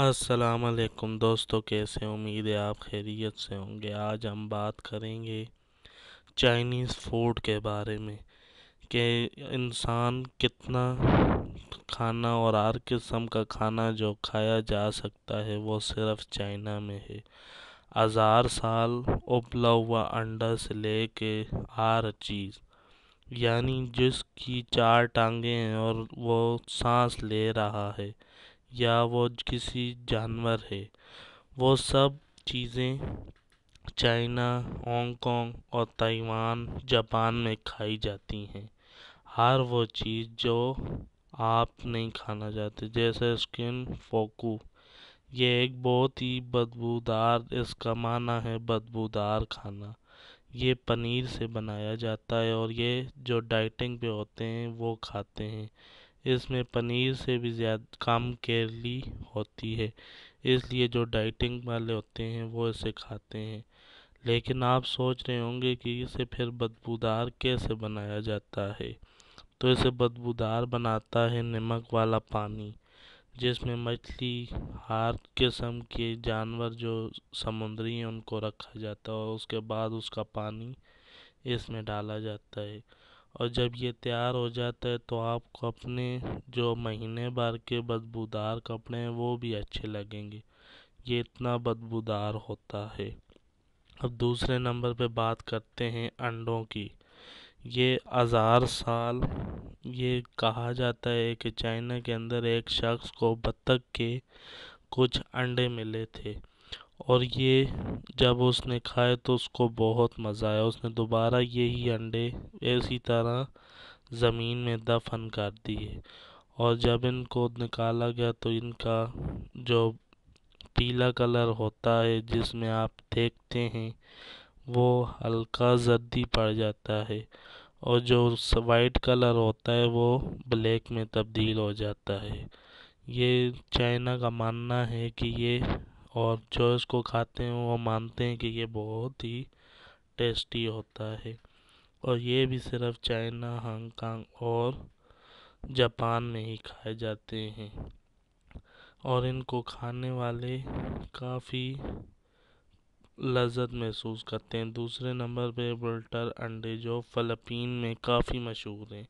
असलकुम दोस्तों कैसे उम्मीद है आप खैरियत से होंगे आज हम बात करेंगे चाइनीज़ फूड के बारे में कि इंसान कितना खाना और हर किस्म का खाना जो खाया जा सकता है वो सिर्फ चाइना में है हज़ार साल उबला हुआ अंडा से ले के हर चीज़ यानी जिसकी चार टांगे हैं और वो सांस ले रहा है या वो किसी जानवर है वो सब चीज़ें चाइना होंगकोंग और ताइवान जापान में खाई जाती हैं हर वो चीज़ जो आप नहीं खाना चाहते जैसे स्किन फोकू ये एक बहुत ही बदबूदार इसका माना है बदबूदार खाना ये पनीर से बनाया जाता है और ये जो डाइटिंग पे होते हैं वो खाते हैं इसमें पनीर से भी ज़्यादा कम कैलरी होती है इसलिए जो डाइटिंग वाले होते हैं वो इसे खाते हैं लेकिन आप सोच रहे होंगे कि इसे फिर बदबूदार कैसे बनाया जाता है तो इसे बदबूदार बनाता है नमक वाला पानी जिसमें मछली हर किस्म के जानवर जो समुद्री हैं उनको रखा जाता है और उसके बाद उसका पानी इसमें डाला जाता है और जब ये तैयार हो जाता है तो आपको अपने जो महीने भर के बदबूदार कपड़े हैं वो भी अच्छे लगेंगे ये इतना बदबूदार होता है अब दूसरे नंबर पे बात करते हैं अंडों की ये हज़ार साल ये कहा जाता है कि चाइना के अंदर एक शख्स को बत्तख के कुछ अंडे मिले थे और ये जब उसने खाए तो उसको बहुत मज़ा आया उसने दोबारा यही अंडे इसी तरह ज़मीन में दफन कर दिए और जब इनको निकाला गया तो इनका जो पीला कलर होता है जिसमें आप देखते हैं वो हल्का जद्दी पड़ जाता है और जो वाइट कलर होता है वो ब्लैक में तब्दील हो जाता है ये चाइना का मानना है कि ये और जो इसको खाते हैं वो मानते हैं कि ये बहुत ही टेस्टी होता है और ये भी सिर्फ चाइना हांगकांग और जापान में ही खाए जाते हैं और इनको खाने वाले काफ़ी लज्जत महसूस करते हैं दूसरे नंबर पे बल्टर अंडे जो फलपीन में काफ़ी मशहूर हैं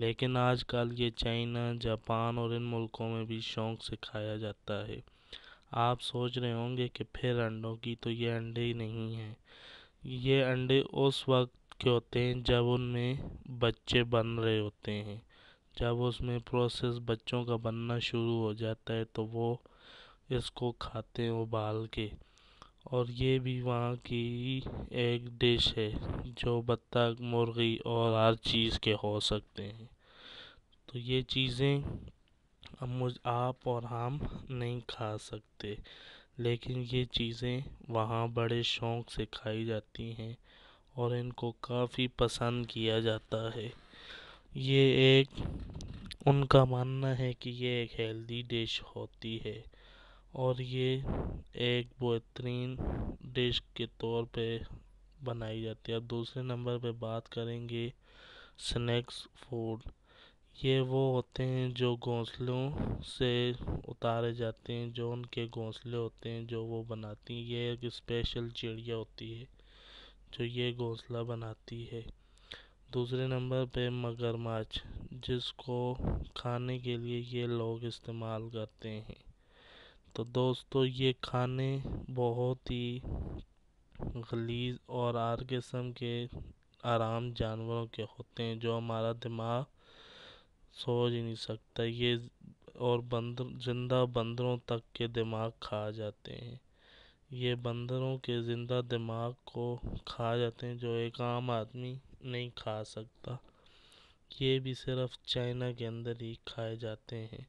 लेकिन आजकल ये चाइना जापान और इन मुल्कों में भी शौक से खाया जाता है आप सोच रहे होंगे कि फिर अंडों की तो ये अंडे ही नहीं हैं ये अंडे उस वक्त के होते हैं जब उनमें बच्चे बन रहे होते हैं जब उसमें प्रोसेस बच्चों का बनना शुरू हो जाता है तो वो इसको खाते हैं उबाल के और ये भी वहाँ की एक डिश है जो बत्तख मुर्गी और हर चीज़ के हो सकते हैं तो ये चीज़ें अब मुझ आप और हम नहीं खा सकते लेकिन ये चीज़ें वहाँ बड़े शौक़ से खाई जाती हैं और इनको काफ़ी पसंद किया जाता है ये एक उनका मानना है कि ये एक हेल्दी डिश होती है और ये एक बेहतरीन डिश के तौर पे बनाई जाती है अब दूसरे नंबर पे बात करेंगे स्नैक्स फूड ये वो होते हैं जो घोंसलों से उतारे जाते हैं जो उनके घोंसले होते हैं जो वो बनाती हैं ये एक स्पेशल चिड़िया होती है जो ये घोंसला बनाती है दूसरे नंबर पे मगरमच्छ जिसको खाने के लिए ये लोग इस्तेमाल करते हैं तो दोस्तों ये खाने बहुत ही गलीज और आर किस्म के आराम जानवरों के होते हैं जो हमारा दिमाग सोच ही नहीं सकता ये और बंदर जिंदा बंदरों तक के दिमाग खा जाते हैं ये बंदरों के ज़िंदा दिमाग को खा जाते हैं जो एक आम आदमी नहीं खा सकता ये भी सिर्फ चाइना के अंदर ही खाए जाते हैं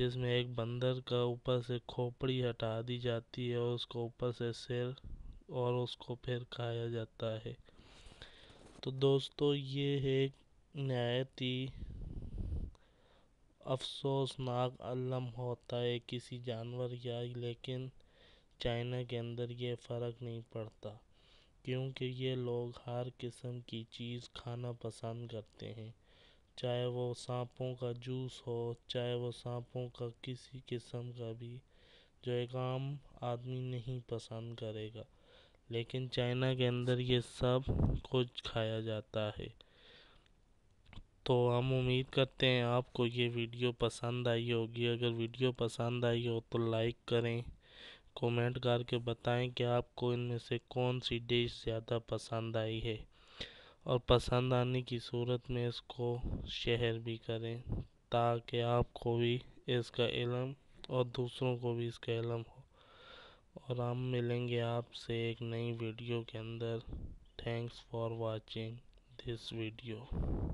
जिसमें एक बंदर का ऊपर से खोपड़ी हटा दी जाती है और उसको ऊपर से सिर और उसको फिर खाया जाता है तो दोस्तों ये है एक अफ़सोसनाक अलम होता है किसी जानवर या लेकिन चाइना के अंदर ये फ़र्क नहीं पड़ता क्योंकि ये लोग हर किस्म की चीज़ खाना पसंद करते हैं चाहे वो सांपों का जूस हो चाहे वो सांपों का किसी किस्म का भी जो एक आम आदमी नहीं पसंद करेगा लेकिन चाइना के अंदर ये सब कुछ खाया जाता है तो हम उम्मीद करते हैं आपको ये वीडियो पसंद आई होगी अगर वीडियो पसंद आई हो तो लाइक करें कमेंट करके बताएं कि आपको इनमें से कौन सी डिश ज़्यादा पसंद आई है और पसंद आने की सूरत में इसको शेयर भी करें ताकि आपको भी इसका इलम और दूसरों को भी इसका इलम हो और हम मिलेंगे आपसे एक नई वीडियो के अंदर thanks for watching this video